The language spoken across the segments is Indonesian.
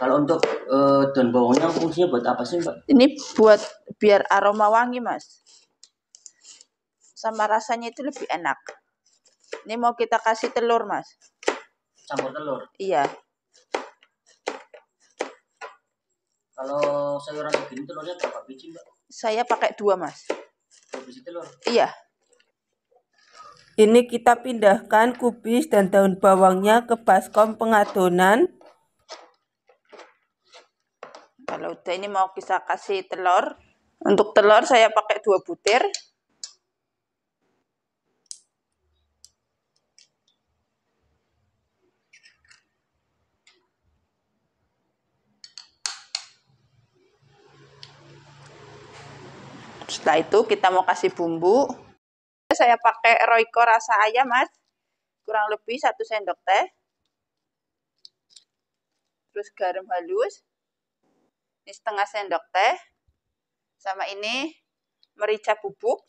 Kalau untuk uh, daun bawangnya fungsinya buat apa sih, Mbak? Ini buat biar aroma wangi, Mas. Sama rasanya itu lebih enak. Ini mau kita kasih telur, Mas. Campur telur? Iya. Kalau sayuran begini telurnya berapa biji, Mbak? Saya pakai dua, Mas. Dua biji telur? Iya. Ini kita pindahkan kubis dan daun bawangnya ke baskom pengadonan kalau udah ini mau bisa kasih telur untuk telur saya pakai dua butir setelah itu kita mau kasih bumbu saya pakai roiko rasa ayam mas kurang lebih satu sendok teh terus garam halus ini setengah sendok teh, sama ini merica bubuk,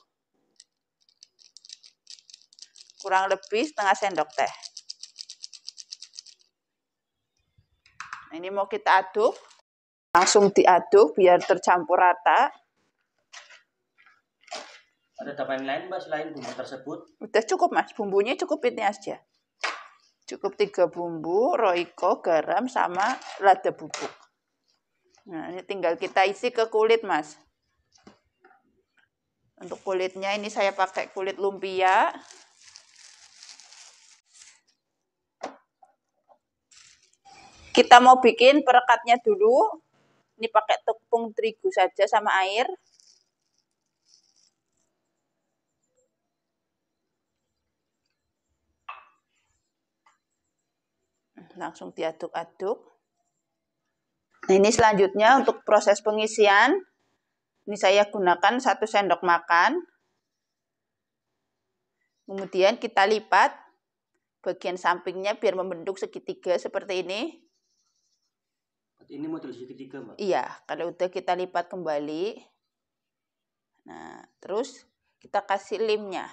kurang lebih setengah sendok teh. Nah, ini mau kita aduk, langsung diaduk biar tercampur rata. Ada tambahan lain mbak Lain bumbu tersebut? Udah cukup mas, bumbunya cukup ini aja. Cukup tiga bumbu, roiko, garam, sama lada bubuk. Nah, ini tinggal kita isi ke kulit, Mas. Untuk kulitnya ini saya pakai kulit lumpia. Kita mau bikin perekatnya dulu. Ini pakai tepung terigu saja sama air. Langsung diaduk-aduk. Nah, ini selanjutnya untuk proses pengisian. Ini saya gunakan satu sendok makan. Kemudian kita lipat bagian sampingnya biar membentuk segitiga seperti ini. Ini model segitiga, Mbak? Iya, kalau udah kita lipat kembali. Nah, terus kita kasih limnya.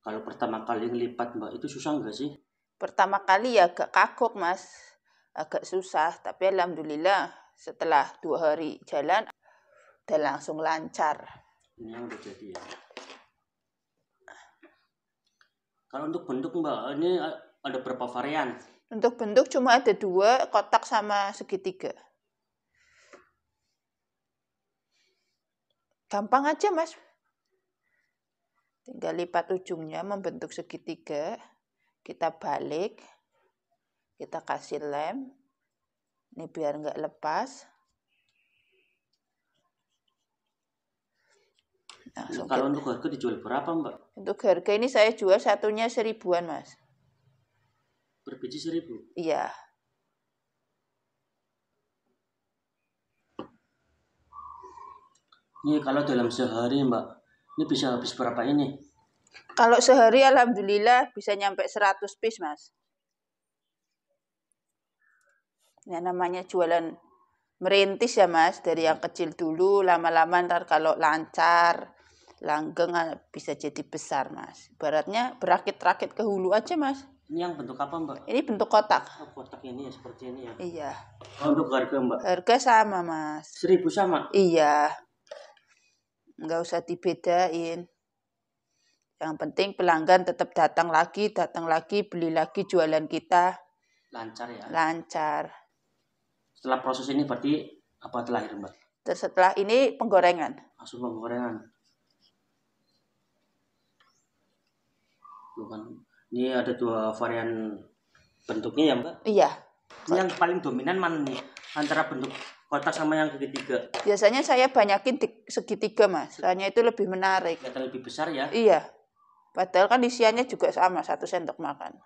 Kalau pertama kali ngelipat Mbak itu susah nggak sih? Pertama kali ya agak kagok Mas, agak susah. Tapi alhamdulillah setelah dua hari jalan udah langsung lancar. Ini yang udah jadi ya. Kalau untuk bentuk Mbak, ini ada berapa varian? Untuk bentuk cuma ada dua, kotak sama segitiga. Gampang aja mas, Tinggal lipat ujungnya membentuk segitiga. Kita balik. Kita kasih lem. Ini biar nggak lepas. Langsung nah, Kalau untuk harga dijual berapa mbak? Untuk harga ini saya jual satunya seribuan mas. Per biji seribu? Iya. Ini kalau dalam sehari mbak, ini bisa habis berapa ini? Kalau sehari alhamdulillah bisa nyampe 100 piece, Mas. Ya namanya jualan merintis ya, Mas, dari yang kecil dulu lama-lama ntar kalau lancar, langgeng ah, bisa jadi besar, Mas. Baratnya berakit-rakit ke hulu aja, Mas. Ini yang bentuk apa, Mbak? Ini bentuk kotak. Oh, kotak ini ya, seperti ini ya? Iya. Oh, untuk harga, Mbak? Harga sama, Mas. Seribu sama? Iya nggak usah dibedain yang penting pelanggan tetap datang lagi datang lagi beli lagi jualan kita lancar ya lancar setelah proses ini berarti apa terakhir mbak Terus setelah ini penggorengan langsung penggorengan bukan ini ada dua varian bentuknya ya mbak iya yang paling dominan man antara bentuk kotak sama yang segitiga. Biasanya saya banyakin di segitiga, Mas. Soalnya itu lebih menarik. Kelihatan lebih besar ya? Iya. Padahal kan isiannya juga sama, satu sendok makan.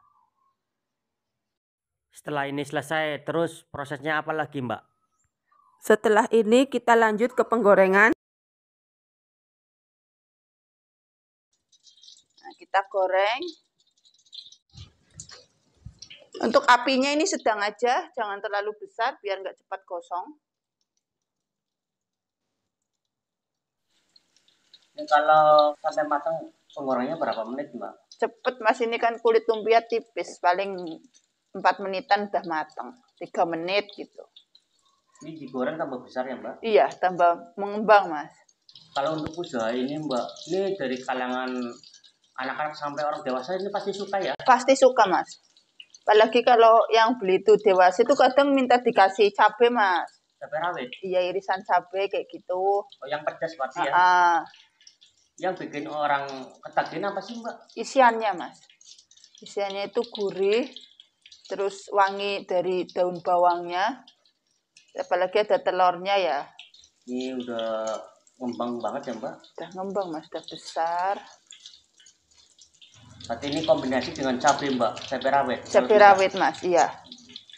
Setelah ini selesai, terus prosesnya apa lagi, Mbak? Setelah ini kita lanjut ke penggorengan. Nah, kita goreng. Untuk apinya ini sedang aja, jangan terlalu besar biar nggak cepat gosong. Ini kalau sampai matang penggorengnya berapa menit, Mbak? Cepet Mas ini kan kulit lumpia tipis, paling 4 menitan udah matang. 3 menit gitu. Ini digoreng tambah besar ya, Mbak? Iya, tambah mengembang, Mas. Kalau untuk usaha ini, Mbak, ini dari kalangan anak-anak sampai orang dewasa ini pasti suka ya? Pasti suka, Mas. Apalagi kalau yang beli itu dewasa itu kadang minta dikasih cabai, Mas. Cabai rawit? Iya, irisan cabai kayak gitu. Oh, yang pedas pasti ya? -uh yang bikin orang ketagihan apa sih mbak? Isiannya mas, isiannya itu gurih, terus wangi dari daun bawangnya, apalagi ada telurnya ya. Ini udah ngembang banget ya mbak? Udah ngembang mas, udah besar. Berarti ini kombinasi dengan cabai mbak, cabai rawit. Cabai rawit mas, iya.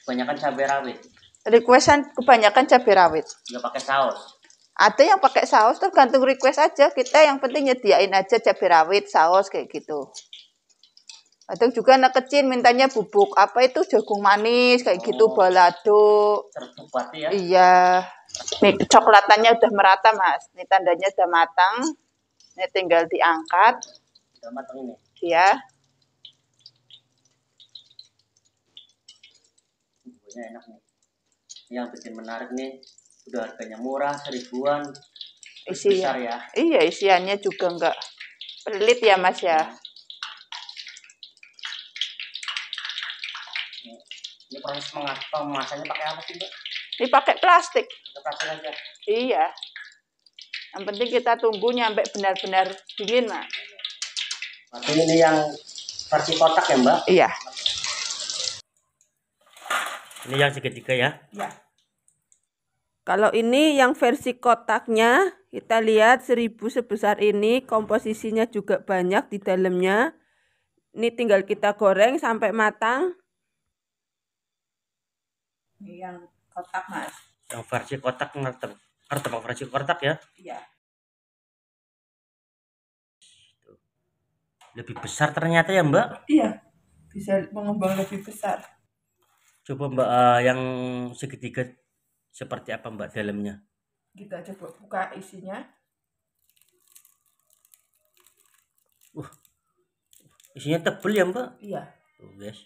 Kebanyakan cabai rawit. Requestan kebanyakan cabai rawit. Nggak pakai saus. Ada yang pakai saus tergantung request aja. Kita yang penting nyediain aja cabai rawit, saus kayak gitu. Kadang juga anak kecil mintanya bubuk apa itu jagung manis kayak gitu, oh, gitu balado. ya. Iya. Nih coklatannya udah merata mas. Ini tandanya udah matang. Ini tinggal diangkat. Sudah matang ini. Iya. Bumbunya enak nih. Ini yang bikin menarik nih udah harganya murah seribuan Isi, besar ya iya isiannya juga enggak pelit ya mas ya ini, proses proses masanya pakai apa sih mbak ini pakai plastik plastik aja iya yang penting kita tunggu nyampe benar-benar dingin mas Berarti ini yang versi kotak ya mbak iya ini yang segitiga ya iya kalau ini yang versi kotaknya, kita lihat seribu sebesar ini, komposisinya juga banyak di dalamnya. Ini tinggal kita goreng sampai matang. Ini yang kotak, Mas. Yang versi kotak ngerti pak versi kotak ya? Iya. Lebih besar ternyata ya, Mbak? Iya. Bisa mengembang lebih besar. Coba Mbak uh, yang segitiga seperti apa mbak dalamnya kita coba buka isinya uh isinya tebel ya mbak iya tuh guys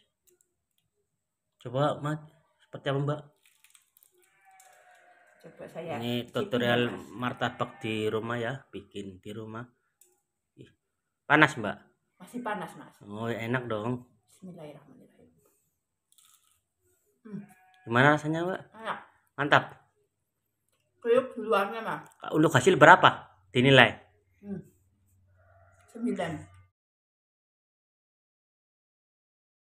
coba mat seperti apa mbak coba saya ini ya, tutorial martabak di rumah ya bikin di rumah Ih, panas mbak masih panas mas oh ya, enak dong Bismillahirrahmanirrahim hmm. gimana rasanya mbak enak Mantap. Kriuk duluannya mah. Untuk hasil berapa dinilai? Hmm. 9.